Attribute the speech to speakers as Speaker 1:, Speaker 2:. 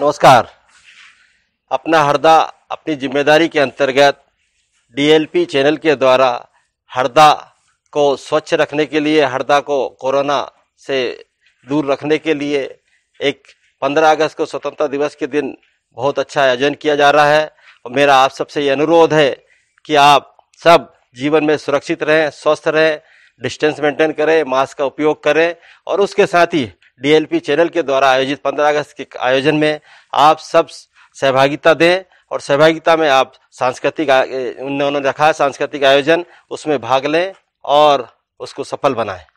Speaker 1: नमस्कार
Speaker 2: अपना हरदा अपनी जिम्मेदारी के अंतर्गत डीएलपी चैनल के द्वारा हरदा को स्वच्छ रखने के लिए हरदा को कोरोना से दूर रखने के लिए एक 15 अगस्त को स्वतंत्रता दिवस के दिन बहुत अच्छा आयोजन किया जा रहा है और मेरा आप सबसे ये अनुरोध है कि आप सब जीवन में सुरक्षित रहें स्वस्थ रहें डिस्टेंस मेंटेन करें मास्क का उपयोग करें और उसके साथ ही डीएलपी चैनल के द्वारा आयोजित 15 अगस्त के आयोजन में आप सब सहभागिता दें और सहभागिता में आप सांस्कृतिक उन्होंने रखा सांस्कृतिक आयोजन उसमें भाग लें और उसको सफल बनाएं